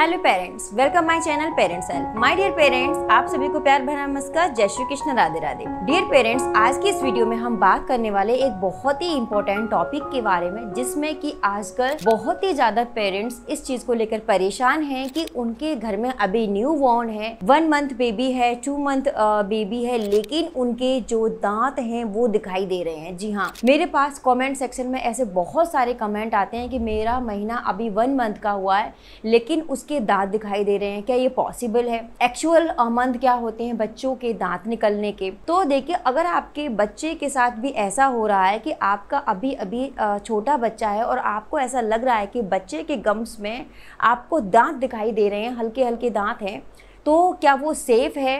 hello parents welcome my channel parents help my dear parents आप सभी को प्यार भरा नमस्कार जय श्री कृष्ण राधे राधे डियर पेरेंट्स आज की इस वीडियो में हम बात करने वाले एक बहुत ही इम्पोर्टेंट टॉपिक के बारे में जिसमें कि आजकल बहुत ही ज्यादा पेरेंट्स इस चीज को लेकर परेशान है की उनके घर में अभी न्यू बॉर्न है वन मंथ बेबी है टू मंथ बेबी है लेकिन उनके जो दांत है वो दिखाई दे रहे हैं जी हाँ मेरे पास कॉमेंट सेक्शन में ऐसे बहुत सारे कमेंट आते हैं की मेरा महीना अभी वन मंथ का हुआ है लेकिन उसके के दांत दिखाई दे रहे हैं क्या ये पॉसिबल है एक्चुअल मंथ क्या होते हैं बच्चों के दांत निकलने के तो देखिए अगर आपके बच्चे के साथ भी ऐसा हो रहा है कि आपका अभी अभी छोटा बच्चा है और आपको ऐसा लग रहा है कि बच्चे के गम्स में आपको दांत दिखाई दे रहे हैं हल्के हल्के दांत हैं तो क्या वो सेफ़ है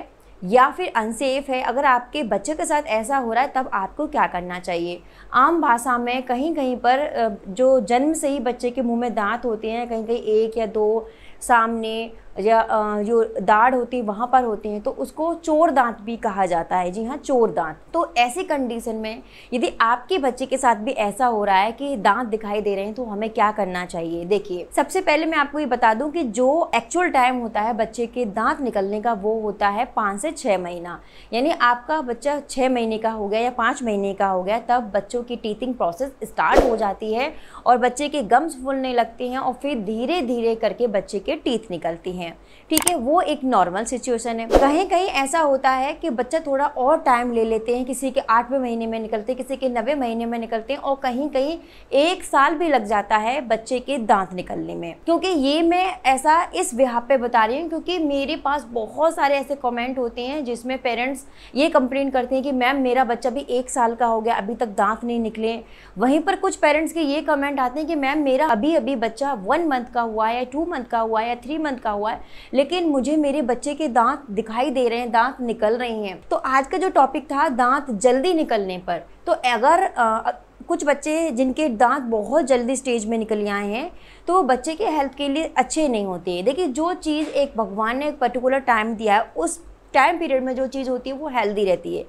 या फिर अनसेफ है अगर आपके बच्चे के साथ ऐसा हो रहा है तब आपको क्या करना चाहिए आम भाषा में कहीं कहीं पर जो जन्म से ही बच्चे के मुंह में दांत होते हैं कहीं कहीं एक या दो सामने या जो दाढ़ होती है वहाँ पर होते हैं तो उसको चोर दांत भी कहा जाता है जी हाँ चोर दांत तो ऐसी कंडीशन में यदि आपके बच्चे के साथ भी ऐसा हो रहा है कि दांत दिखाई दे रहे हैं तो हमें क्या करना चाहिए देखिए सबसे पहले मैं आपको ये बता दूं कि जो एक्चुअल टाइम होता है बच्चे के दांत निकलने का वो होता है पाँच से छः महीना यानी आपका बच्चा छः महीने का हो गया या पाँच महीने का हो गया तब बच्चों की टीथिंग प्रोसेस स्टार्ट हो जाती है और बच्चे के गम्स फूलने लगते हैं और फिर धीरे धीरे करके बच्चे के के टीथ निकलती हैं ठीक है वो एक नॉर्मल सिचुएशन है कहीं कहीं ऐसा होता है कि बच्चा थोड़ा और टाइम ले लेते हैं किसी के आठवें महीने में निकलते हैं किसी के नवे महीने में निकलते हैं और कहीं कहीं एक साल भी लग जाता है बच्चे के दांत निकलने में क्योंकि ये मैं ऐसा इस विहा पे बता रही हूँ क्योंकि मेरे पास बहुत सारे ऐसे कॉमेंट होते हैं जिसमें पेरेंट्स ये कंप्लेन करते हैं कि मैम मेरा बच्चा भी एक साल का हो गया अभी तक दांत नहीं निकले वहीं पर कुछ पेरेंट्स के ये कमेंट आते हैं कि मैम मेरा अभी अभी बच्चा वन मंथ का हुआ है टू मंथ का हुआ हुआ है या थ्री मंथ का हुआ है लेकिन मुझे मेरे बच्चे के दांत दिखाई दे रहे हैं दांत निकल रहे हैं तो आज का जो टॉपिक था दांत जल्दी निकलने पर तो अगर आ, कुछ बच्चे जिनके दांत बहुत जल्दी स्टेज में निकल आए हैं तो वो बच्चे के हेल्थ के लिए अच्छे नहीं होते देखिए जो चीज़ एक भगवान ने एक पर्टिकुलर टाइम दिया है उस टाइम पीरियड में जो चीज़ होती है वो हेल्दी रहती है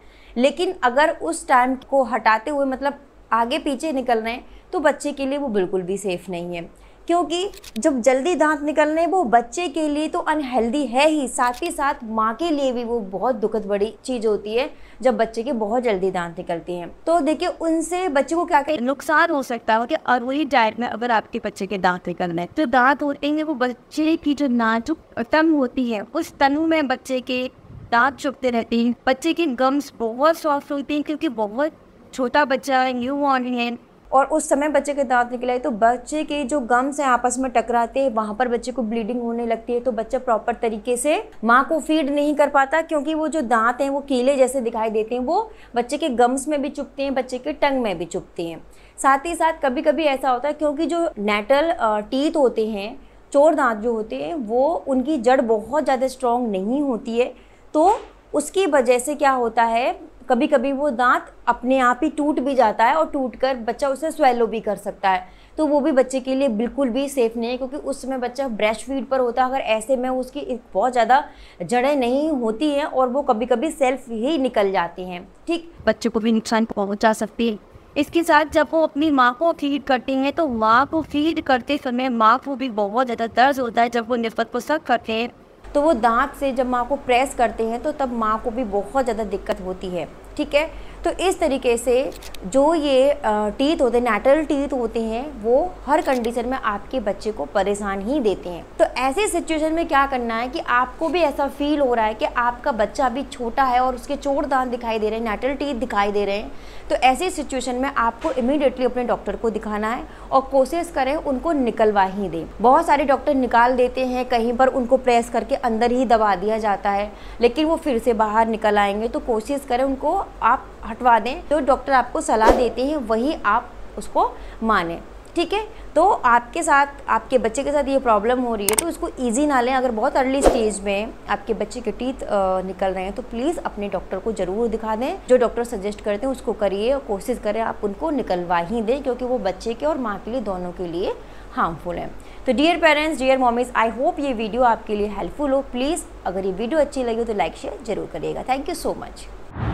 लेकिन अगर उस टाइम को हटाते हुए मतलब आगे पीछे निकल रहे हैं तो बच्चे के लिए वो बिल्कुल भी सेफ़ नहीं है क्योंकि जब जल्दी दांत निकलने वो बच्चे के लिए तो अनहेल्दी है ही साथ ही साथ माँ के लिए भी वो बहुत दुखद बड़ी चीज़ होती है जब बच्चे के बहुत जल्दी दांत निकलते हैं तो देखिए उनसे बच्चे को क्या क्या नुकसान हो सकता है और वही डाइट में अगर आपके बच्चे के दांत निकलने तो दांत होते हैं वो बच्चे की जो नाजुक तन होती है उस तनु में बच्चे के दांत चुपते रहते हैं बच्चे के गम्स बहुत सॉफ्ट होते हैं क्योंकि बहुत छोटा बच्चा है न्यू बॉर्न है और उस समय बच्चे के दांत निकले तो बच्चे के जो गम्स हैं आपस में टकराते हैं वहाँ पर बच्चे को ब्लीडिंग होने लगती है तो बच्चा प्रॉपर तरीके से माँ को फीड नहीं कर पाता क्योंकि वो जो दांत हैं वो कीले जैसे दिखाई देते हैं वो बच्चे के गम्स में भी चुपते हैं बच्चे के टंग में भी चुपते हैं साथ ही साथ कभी कभी ऐसा होता है क्योंकि जो नेटल टीथ होते हैं चोर दांत जो होते हैं वो उनकी जड़ बहुत ज़्यादा स्ट्रॉन्ग नहीं होती है तो उसकी वजह से क्या होता है कभी कभी वो दांत अपने आप ही टूट भी जाता है और टूट कर बच्चा उसे स्वेलो भी कर सकता है तो वो भी बच्चे के लिए बिल्कुल भी सेफ़ नहीं है क्योंकि उस समय बच्चा ब्रेस्ट फीड पर होता है अगर ऐसे में उसकी बहुत ज़्यादा जड़ें नहीं होती हैं और वो कभी कभी सेल्फ ही निकल जाती हैं ठीक बच्चे को भी नुकसान पहुँचा सकती है इसके साथ जब वो अपनी माँ को फीड करती हैं तो माँ को फीड करते समय माँ को भी बहुत ज़्यादा दर्द होता है जब वो नफ़त को सक करते हैं तो वो दांत से जब माँ को प्रेस करते हैं तो तब माँ को भी बहुत ज़्यादा दिक्कत होती है ठीक है तो इस तरीके से जो ये टीथ होते हैं नेटरल टीथ होते हैं वो हर कंडीशन में आपके बच्चे को परेशान ही देते हैं तो ऐसे सिचुएशन में क्या करना है कि आपको भी ऐसा फील हो रहा है कि आपका बच्चा अभी छोटा है और उसके चोट दान दिखाई दे रहे हैं नेटरल टीथ दिखाई दे रहे हैं तो ऐसी सिचुएशन में आपको इमिडिएटली अपने डॉक्टर को दिखाना है और कोशिश करें उनको निकलवा ही दें बहुत सारे डॉक्टर निकाल देते हैं कहीं पर उनको प्रेस करके अंदर ही दबा दिया जाता है लेकिन वो फिर से बाहर निकल आएंगे तो कोशिश करें उनको आप हटवा दें जो तो डॉक्टर आपको सलाह देते हैं वही आप उसको माने ठीक है तो आपके साथ आपके बच्चे के साथ ये प्रॉब्लम हो रही है तो इसको ईजी ना लें अगर बहुत अर्ली स्टेज में आपके बच्चे के टीथ निकल रहे हैं तो प्लीज़ अपने डॉक्टर को ज़रूर दिखा दें जो डॉक्टर सजेस्ट करते हैं उसको करिए और कोशिश करें आप उनको निकलवा ही दें क्योंकि वो बच्चे के और माँ के लिए दोनों के लिए हार्मफुल हैं तो dear parents dear mommies I hope ये वीडियो आपके लिए हेल्पफुल हो प्लीज़ अगर ये वीडियो अच्छी लगी हो तो लाइक शेयर जरूर करिएगा थैंक यू सो मच